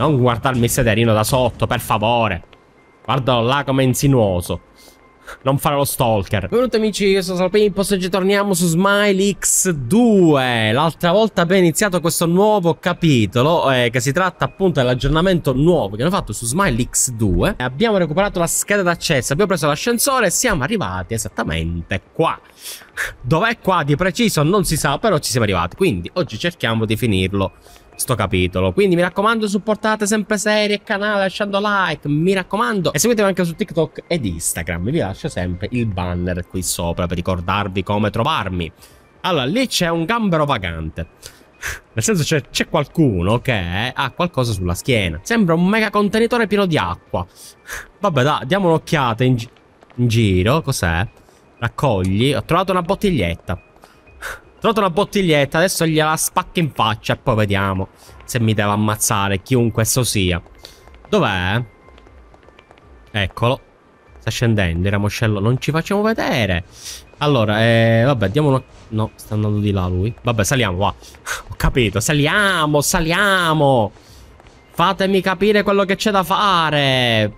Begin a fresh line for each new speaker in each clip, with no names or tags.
Non guardarmi il sederino da sotto, per favore. Guardalo là come è insinuoso. Non fare lo stalker. Benvenuti amici, io sono Salpini oggi torniamo su Smile X2. L'altra volta abbiamo iniziato questo nuovo capitolo eh, che si tratta appunto dell'aggiornamento nuovo che hanno fatto su Smile X2. Abbiamo recuperato la scheda d'accesso, abbiamo preso l'ascensore e siamo arrivati esattamente qua. Dov'è qua di preciso non si sa, però ci siamo arrivati. Quindi oggi cerchiamo di finirlo sto capitolo. Quindi mi raccomando, supportate sempre serie e canale lasciando like, mi raccomando. E seguitemi anche su TikTok ed Instagram. Vi lascio sempre il banner qui sopra per ricordarvi come trovarmi. Allora, lì c'è un gambero vagante. Nel senso c'è, qualcuno che ha qualcosa sulla schiena. Sembra un mega contenitore pieno di acqua. Vabbè, dai, diamo un'occhiata in, gi in giro. Cos'è? Raccogli. Ho trovato una bottiglietta trovato una bottiglietta, adesso gliela spacco in faccia e poi vediamo se mi deve ammazzare, chiunque esso sia. Dov'è? Eccolo. Sta scendendo il ramoscello, non ci facciamo vedere. Allora, eh, vabbè, diamo uno... No, sta andando di là lui. Vabbè, saliamo, va. Ho capito, saliamo, saliamo. Fatemi capire quello che c'è da fare.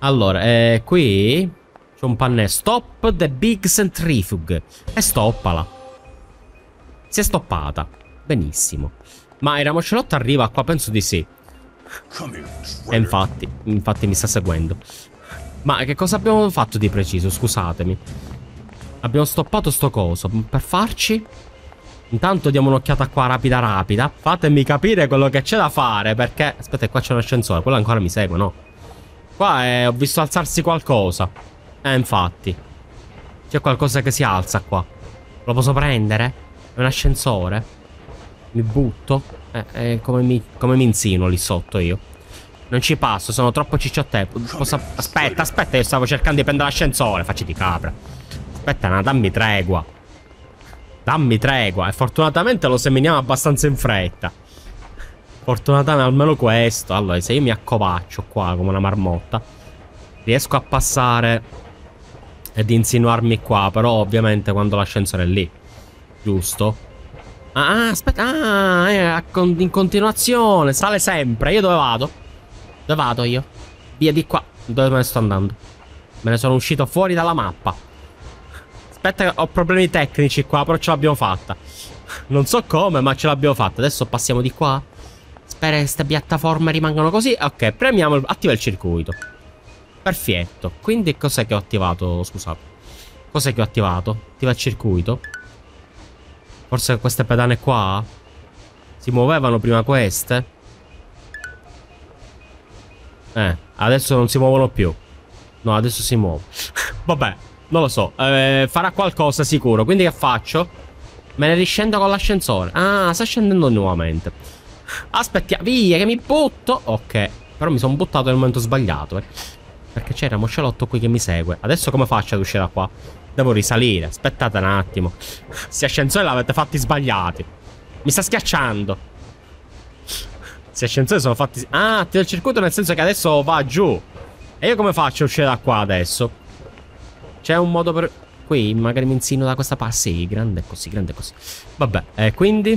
Allora, eh, qui... C'è un pannello. Stop the big centrifuge. E stoppala. Si è stoppata. Benissimo. Ma il Mocelot arriva qua, penso di sì. E infatti, infatti mi sta seguendo. Ma che cosa abbiamo fatto di preciso? Scusatemi. Abbiamo stoppato sto coso. Per farci? Intanto diamo un'occhiata qua rapida rapida. Fatemi capire quello che c'è da fare, perché... Aspetta, qua c'è un ascensore. Quello ancora mi segue, no? Qua è... ho visto alzarsi qualcosa. Eh, infatti. C'è qualcosa che si alza qua. Lo posso prendere? È un ascensore. Mi butto. Eh, eh, come, mi, come mi insino lì sotto io. Non ci passo, sono troppo ciccio cicciottepo. Posso... Aspetta, aspetta, io stavo cercando di prendere l'ascensore. Facci di capra. Aspetta, no, dammi tregua. Dammi tregua. E fortunatamente lo seminiamo abbastanza in fretta. Fortunatamente almeno questo. Allora, se io mi accovaccio qua come una marmotta, riesco a passare ed insinuarmi qua. Però ovviamente quando l'ascensore è lì. Giusto. Ah, ah, aspetta. Ah, è eh, in continuazione. Sale sempre. Io dove vado? Dove vado io? Via di qua. Dove me ne sto andando? Me ne sono uscito fuori dalla mappa. Aspetta, ho problemi tecnici qua, però ce l'abbiamo fatta. Non so come, ma ce l'abbiamo fatta. Adesso passiamo di qua. Spero che queste piattaforme rimangano così. Ok, premiamo. Il... Attiva il circuito. Perfetto. Quindi cos'è che ho attivato? Scusate. Cos'è che ho attivato? Attiva il circuito. Forse queste pedane qua si muovevano prima queste. Eh, adesso non si muovono più. No, adesso si muove. Vabbè, non lo so. Eh, farà qualcosa sicuro. Quindi che faccio? Me ne riscendo con l'ascensore. Ah, sta scendendo nuovamente. Aspettiamo. Via, che mi butto. Ok. Però mi sono buttato nel momento sbagliato. Eh. Perché c'era Moscelotto qui che mi segue. Adesso come faccio ad uscire da qua? Devo risalire. Aspettate un attimo. Questi ascensori l'avete fatti sbagliati. Mi sta schiacciando. Questi ascensori sono fatti... Ah, attiva il circuito nel senso che adesso va giù. E io come faccio a uscire da qua adesso? C'è un modo per... Qui magari mi insino da questa parte. Sì, grande così, grande così. Vabbè, eh, quindi...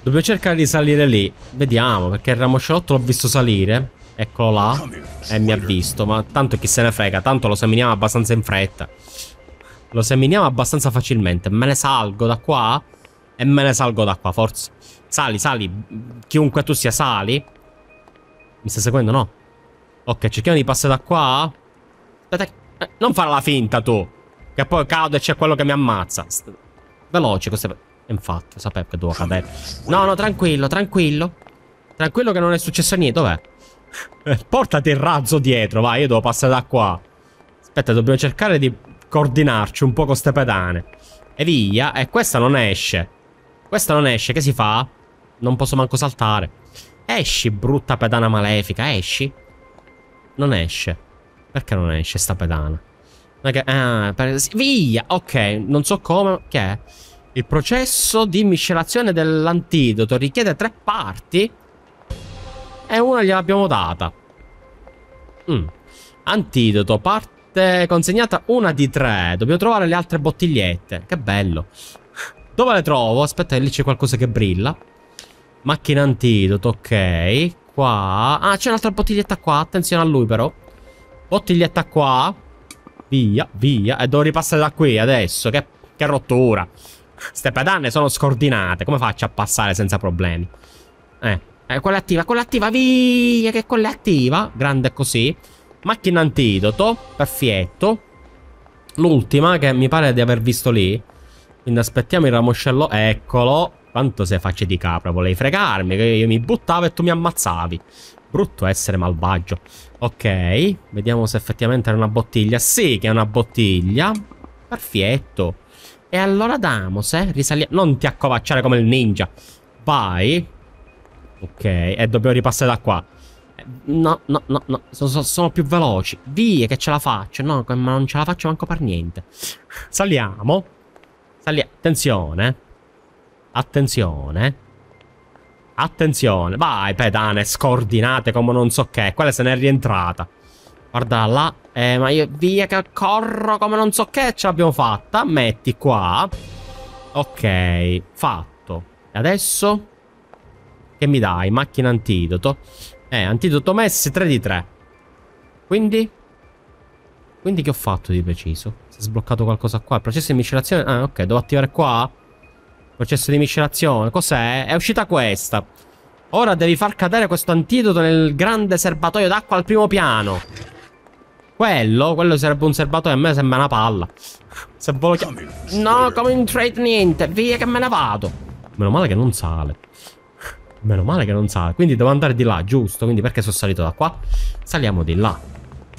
Dobbiamo cercare di salire lì. Vediamo, perché il ramoscelotto l'ho visto salire. Eccolo là. E mi ha visto, ma tanto chi se ne frega, tanto lo seminiamo abbastanza in fretta. Lo seminiamo abbastanza facilmente. Me ne salgo da qua e me ne salgo da qua, forse. Sali, sali. Chiunque tu sia, sali. Mi stai seguendo, no? Ok, cerchiamo di passare da qua. Aspetta, eh, non fare la finta tu. Che poi cado e c'è quello che mi ammazza. Veloce, questo è... Infatti, sapevo che dovevo cadere. No, no, tranquillo, tranquillo. Tranquillo che non è successo niente. Dov'è? Eh, portati il razzo dietro, vai, io devo passare da qua. Aspetta, dobbiamo cercare di coordinarci un po' con ste pedane. E via, e questa non esce. Questa non esce, che si fa? Non posso manco saltare. Esci, brutta pedana malefica, esci. Non esce. Perché non esce sta pedana? Okay. Ah, per... Via, ok, non so come, che è? Il processo di miscelazione dell'antidoto richiede tre parti e una gliel'abbiamo data. Mm. Antidoto, parte consegnata una di tre. Dobbiamo trovare le altre bottigliette. Che bello. Dove le trovo? Aspetta, lì c'è qualcosa che brilla. Macchina antidoto, ok. Qua. Ah, c'è un'altra bottiglietta qua. Attenzione a lui, però. Bottiglietta qua. Via, via. E devo ripassare da qui adesso. Che, che rottura. Ste pedane sono scordinate. Come faccio a passare senza problemi? Eh. Eh, quella attiva, quella attiva, via che quella attiva. Grande così. Macchina antidoto, perfetto. L'ultima che mi pare di aver visto lì. Quindi aspettiamo il ramoscello. Eccolo. Quanto sei facce di capra, volevi fregarmi, che io mi buttavo e tu mi ammazzavi. Brutto essere malvagio. Ok, vediamo se effettivamente era una bottiglia. Sì che è una bottiglia. Perfetto. E allora Damos, eh, risaliamo. Non ti accovacciare come il ninja. Vai. Ok, e eh, dobbiamo ripassare da qua. No, no, no, no. Sono, sono, sono, più veloci. Via, che ce la faccio. No, ma non ce la faccio manco per niente. Saliamo. Saliamo. Attenzione. Attenzione. Attenzione. Vai, pedane scordinate come non so che. Quella se n'è rientrata. Guarda là. Eh, ma io via che corro come non so che ce l'abbiamo fatta. Metti qua. Ok, fatto. E adesso... Che mi dai? Macchina antidoto. Eh, antidoto messi 3 di 3. Quindi? Quindi che ho fatto di preciso? Si è sbloccato qualcosa qua. Il processo di miscelazione... Ah, ok, devo attivare qua? Processo di miscelazione. Cos'è? È uscita questa. Ora devi far cadere questo antidoto nel grande serbatoio d'acqua al primo piano. Quello, quello sarebbe un serbatoio, a me sembra una palla. Se volo No, come in trade niente, via che me ne vado. Meno male che non sale. Meno male che non sale. Quindi devo andare di là, giusto? Quindi perché sono salito da qua? Saliamo di là.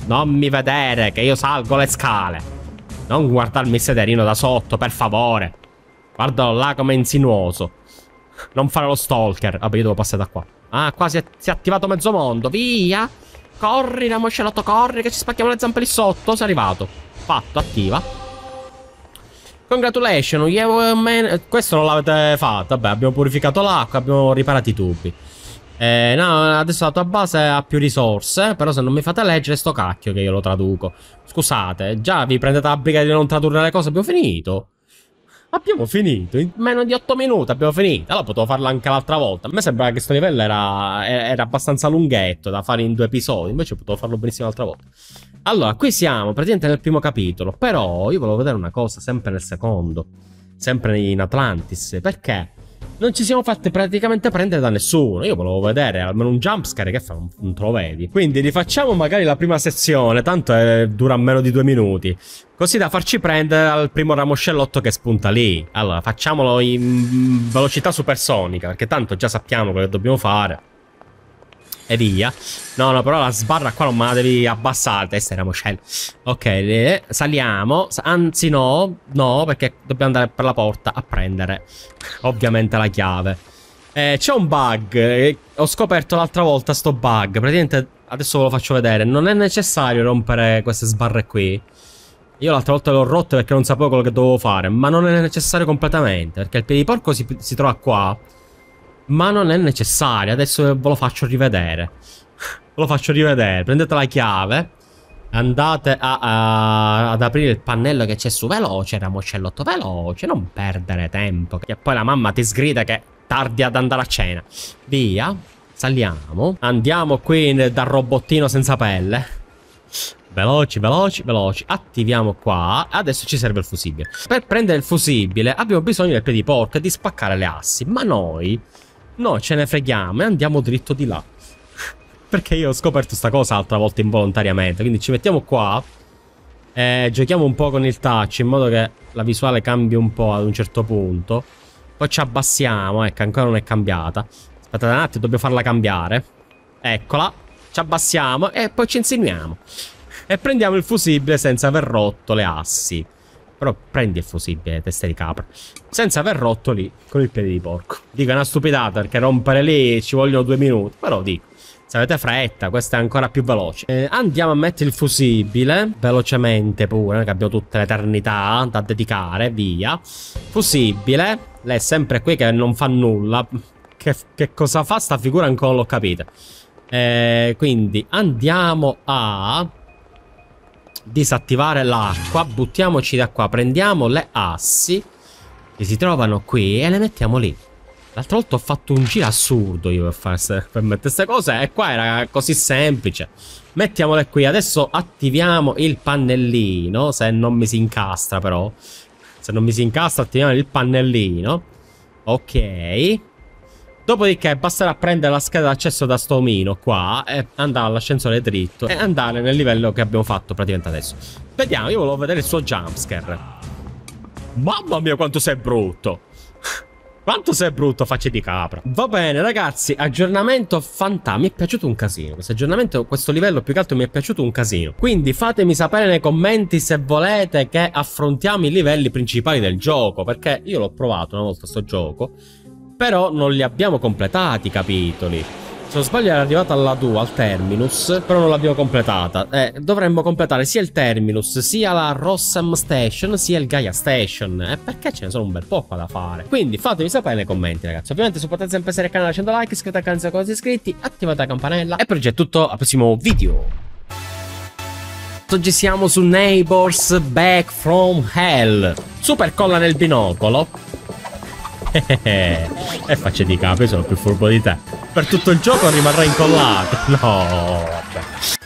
Non mi vedere che io salgo le scale. Non guardarmi il sederino da sotto, per favore. Guardalo là come è insinuoso. Non fare lo stalker. Vabbè, io devo passare da qua. Ah, qua si è, si è attivato mezzo mondo. Via! Corri, ramoscelotto, corri, che ci spacchiamo le zampe lì sotto. Sei arrivato. Fatto, attiva. Congratulations, man... Questo non l'avete fatto. Vabbè, abbiamo purificato l'acqua, abbiamo riparato i tubi. Eh, no, adesso la tua base ha più risorse. Però se non mi fate leggere sto cacchio che io lo traduco. Scusate, già vi prendete la briga di non tradurre le cose. Abbiamo finito. Abbiamo finito. In meno di 8 minuti abbiamo finito. Allora potevo farlo anche l'altra volta. A me sembrava che questo livello era, era abbastanza lunghetto da fare in due episodi. Invece potevo farlo benissimo l'altra volta. Allora, qui siamo, praticamente nel primo capitolo, però io volevo vedere una cosa, sempre nel secondo, sempre in Atlantis, perché non ci siamo fatti praticamente prendere da nessuno. Io volevo vedere almeno un jumpscare che fa, non, non te lo vedi. Quindi rifacciamo magari la prima sezione, tanto è, dura meno di due minuti. Così da farci prendere al primo ramoscellotto che spunta lì. Allora, facciamolo in velocità supersonica, perché tanto già sappiamo quello che dobbiamo fare e via. No, no, però la sbarra qua non me la devi abbassare, testa era moscello. Ok, eh, saliamo. Anzi no, no, perché dobbiamo andare per la porta a prendere ovviamente la chiave. Eh, c'è un bug, eh, ho scoperto l'altra volta sto bug, praticamente adesso ve lo faccio vedere. Non è necessario rompere queste sbarre qui. Io l'altra volta le ho rotte perché non sapevo quello che dovevo fare, ma non è necessario completamente, perché il piedi porco si, si trova qua ma non è necessario. Adesso ve lo faccio rivedere. ve lo faccio rivedere. Prendete la chiave. Andate a, a, ad aprire il pannello che c'è su veloce, ramocellotto veloce, non perdere tempo. Che poi la mamma ti sgrida che tardi ad andare a cena. Via, saliamo. Andiamo qui dal robottino senza pelle. Veloci, veloci, veloci. Attiviamo qua. Adesso ci serve il fusibile. Per prendere il fusibile abbiamo bisogno del piedi e di spaccare le assi. Ma noi No, ce ne freghiamo e andiamo dritto di là. Perché io ho scoperto sta cosa altra volta involontariamente. Quindi ci mettiamo qua. E giochiamo un po' con il touch in modo che la visuale cambi un po' ad un certo punto. Poi ci abbassiamo, ecco, ancora non è cambiata. Aspettate un attimo, dobbiamo farla cambiare. Eccola. Ci abbassiamo e poi ci insegniamo. E prendiamo il fusibile senza aver rotto le assi. Però prendi il fusibile, testa di capra. Senza aver rotto lì con il piede di porco. Dico, è una stupidata perché rompere lì ci vogliono due minuti. Però dico. Se avete fretta, questa è ancora più veloce. Eh, andiamo a mettere il fusibile, velocemente pure, che abbiamo tutta l'eternità da dedicare, via. Fusibile, lei è sempre qui che non fa nulla. Che, che cosa fa sta figura ancora non l'ho capita. Eh, quindi andiamo a disattivare l'acqua. Buttiamoci da qua. Prendiamo le assi che si trovano qui e le mettiamo lì. L'altra volta ho fatto un giro assurdo io per, fare, per mettere queste cose e qua era così semplice. Mettiamole qui. Adesso attiviamo il pannellino, se non mi si incastra però. Se non mi si incastra attiviamo il pannellino. Ok. Dopodiché basterà prendere la scheda d'accesso da sto omino qua e andare all'ascensore dritto e andare nel livello che abbiamo fatto praticamente adesso. Vediamo, io volevo vedere il suo jumpscare. Mamma mia quanto sei brutto! Quanto sei brutto, facce di capra. Va bene, ragazzi, aggiornamento fantasma. Mi è piaciuto un casino. Questo aggiornamento, questo livello più che altro mi è piaciuto un casino. Quindi fatemi sapere nei commenti se volete che affrontiamo i livelli principali del gioco. Perché io l'ho provato una volta sto gioco. Però non li abbiamo completati i capitoli. Se non sbaglio era arrivata alla 2, al Terminus, però non l'abbiamo completata. Eh, dovremmo completare sia il Terminus, sia la Rossam Station, sia il Gaia Station. Eh, perché ce ne sono un bel po' qua da fare. Quindi fatemi sapere nei commenti, ragazzi. Ovviamente se potete sempre essere al canale lasciando like, iscrivetevi al canale se non siete iscritti, attivate la campanella. E per oggi è tutto, al prossimo video. Oggi siamo su Neighbors Back From Hell. Super colla nel binocolo. e faccia di capo, sono più furbo di te. Per tutto il gioco rimarrà incollato. No, vabbè.